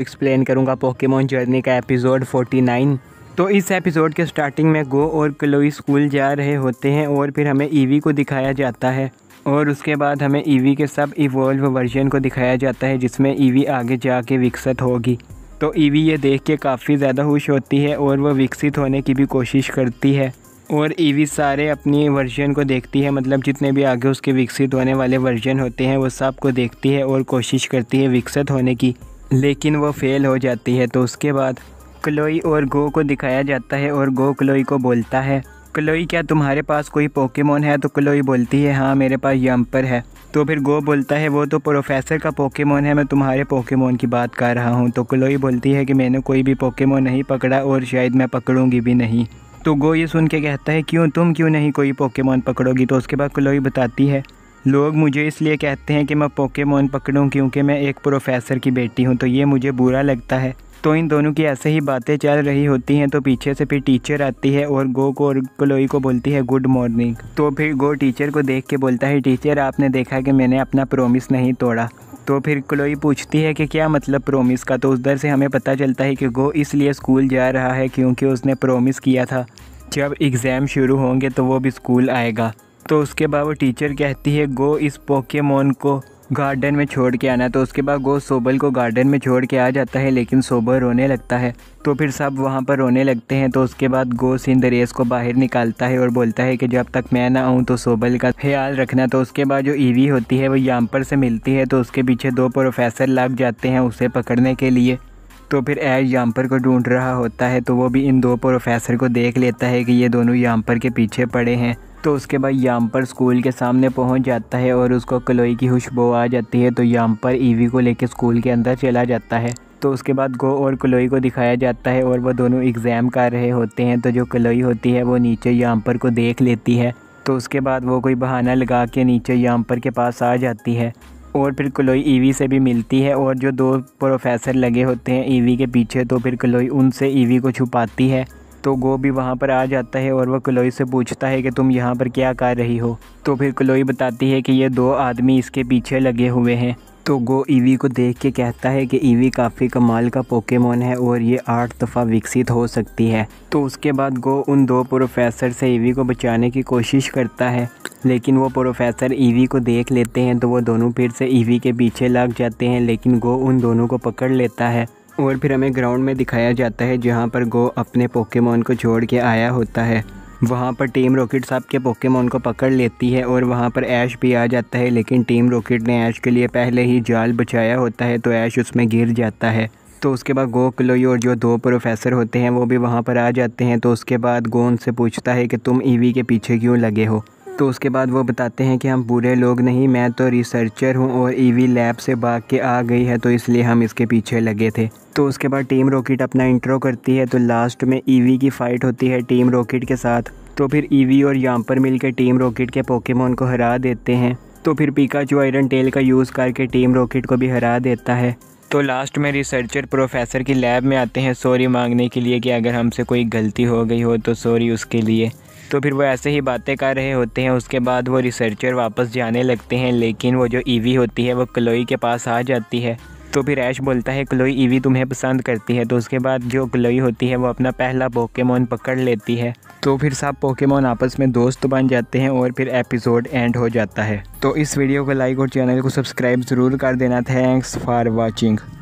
explain करूँगा Pokemon journey का episode 49 तो इस एपिसोड के स्टार्टिंग में गो और क्लोई स्कूल जा रहे होते हैं और फिर हमें ईवी को दिखाया जाता है और उसके बाद हमें ईवी के सब इवोल्व वर्जन को दिखाया जाता है जिसमें ईवी आगे जाके विकसित होगी तो ईवी ये देख के काफ़ी ज़्यादा खुश होती है और वह विकसित होने की भी कोशिश करती है और ईवी सारे अपनी वर्जन को देखती है मतलब जितने भी आगे उसके विकसित होने वाले वर्जन होते हैं वो सब को देखती है और कोशिश करती है विकसित होने की लेकिन वो फेल हो जाती है तो उसके बाद क्लोई और गो को दिखाया जाता है और गो क्लोई को बोलता है क्लोई क्या तुम्हारे पास कोई पोकेमोन है तो क्लोई बोलती है हाँ मेरे पास यम्पर है तो फिर गो बोलता है वो तो प्रोफेसर का पोकेमोन है मैं तुम्हारे पोकेमोन की बात कर रहा हूँ तो क्लोई बोलती है कि मैंने कोई भी पोकेमोन नहीं पकड़ा और शायद मैं पकड़ूंगी भी नहीं तो गो ये सुन के कहता है क्यों तुम क्यों नहीं कोई पोकेमोन पकड़ोगी तो उसके बाद क्लोई बताती है लोग मुझे इसलिए कहते हैं कि मैं पोकेमोन पकड़ूं क्योंकि मैं एक प्रोफेसर की बेटी हूं तो ये मुझे बुरा लगता है तो इन दोनों की ऐसे ही बातें चल रही होती हैं तो पीछे से फिर टीचर आती है और गो को और क्लोई को बोलती है गुड मॉर्निंग तो फिर गो टीचर को देख के बोलता है टीचर आपने देखा कि मैंने अपना प्रोमिस नहीं तोड़ा तो फिर क्लोई पूछती है कि क्या मतलब प्रोमिस का तो उधर से हमें पता चलता है कि गो इसलिए स्कूल जा रहा है क्योंकि उसने प्रोमिस किया था जब एग्ज़ाम शुरू होंगे तो वो भी स्कूल आएगा तो उसके बाद वो टीचर कहती है गो इस पोके को गार्डन में छोड़ के आना तो उसके बाद गो सोबल को गार्डन में छोड़ के आ जाता है लेकिन सोबल रोने लगता है तो फिर सब वहाँ पर रोने लगते हैं तो उसके बाद गो सिंध रेस को बाहर निकालता है और बोलता है कि जब तक मैं ना आऊँ तो सोबल का ख्याल रखना तो उसके बाद जो ईवी होती है वो यामपर से मिलती है तो उसके पीछे दो प्रोफेसर लग जाते हैं उसे पकड़ने के लिए तो फिर एज यामपर को ढूंढ रहा होता है तो वो भी इन दो प्रोफेसर को देख लेता है कि ये दोनों यामपर के पीछे पड़े हैं तो उसके बाद यामपर स्कूल के सामने पहुंच जाता है और उसको कलोई की खुशबू आ जाती है तो याम्पर ईवी को लेकर स्कूल के अंदर चला जाता है तो उसके बाद गो और कलोई को दिखाया जाता है और वो दोनों एग्ज़ाम कर रहे होते हैं तो जो कलोई होती है वो नीचे यामपर को देख लेती है तो उसके बाद वो कोई बहाना लगा के नीचे यामपर के पास आ जाती है और फिर कलोई ईवी से भी मिलती है और जो दो प्रोफेसर लगे होते हैं ईवी के पीछे तो फिर कलोई उनसे ईवी को छुपाती है तो गो भी वहाँ पर आ जाता है और वह कलोई से पूछता है कि तुम यहाँ पर क्या कर रही हो तो फिर कलोई बताती है कि ये दो आदमी इसके पीछे लगे हुए हैं तो गो ईवी को देख के कहता है कि ईवी काफ़ी कमाल का पोकेमोन है और ये आठ दफ़ा विकसित हो सकती है तो उसके बाद गो उन दो प्रोफेसर से ईवी को बचाने की कोशिश करता है लेकिन वो प्रोफेसर ईवी को देख लेते हैं तो वो दोनों फिर से ईवी के पीछे लग जाते हैं लेकिन गो उन दोनों को पकड़ लेता है और फिर हमें ग्राउंड में दिखाया जाता है जहाँ पर गो अपने पोकेमोन को छोड़ के आया होता है वहाँ पर टीम रॉकेट साहब के पोकेमोन को पकड़ लेती है और वहाँ पर ऐश भी आ जाता है लेकिन टीम रॉकेट ने ऐश के लिए पहले ही जाल बचाया होता है तो ऐश उसमें गिर जाता है तो उसके बाद गो क्लोई और जो दो प्रोफेसर होते हैं वो भी वहाँ पर आ जाते हैं तो उसके बाद गो उनसे पूछता है कि तुम ईवी के पीछे क्यों लगे हो तो उसके बाद वो बताते हैं कि हम बुरे लोग नहीं मैं तो रिसर्चर हूँ और ईवी e लैब से भाग के आ गई है तो इसलिए हम इसके पीछे लगे थे तो उसके बाद टीम रॉकेट अपना इंट्रो करती है तो लास्ट में ईवी e की फ़ाइट होती है टीम रॉकेट के साथ तो फिर ईवी e और याम्पर मिल टीम रॉकेट के पोकेमोन को हरा देते हैं तो फिर पिकाचू आयरन टेल का यूज़ करके टीम रॉकेट को भी हरा देता है तो लास्ट में रिसर्चर प्रोफेसर की लैब में आते हैं सॉरी मांगने के लिए कि अगर हमसे कोई गलती हो गई हो तो सॉरी उसके लिए तो फिर वो ऐसे ही बातें कर रहे होते हैं उसके बाद वो रिसर्चर वापस जाने लगते हैं लेकिन वो जो ईवी होती है वो क्लोई के पास आ जाती है तो फिर ऐश बोलता है क्लोई ईवी तुम्हें पसंद करती है तो उसके बाद जो क्लोई होती है वो अपना पहला पोकेमोन पकड़ लेती है तो फिर सब पोकेमोन आपस में दोस्त बन जाते हैं और फिर एपिसोड एंड हो जाता है तो इस वीडियो को लाइक और चैनल को सब्सक्राइब ज़रूर कर देना थैंक्स फॉर वॉचिंग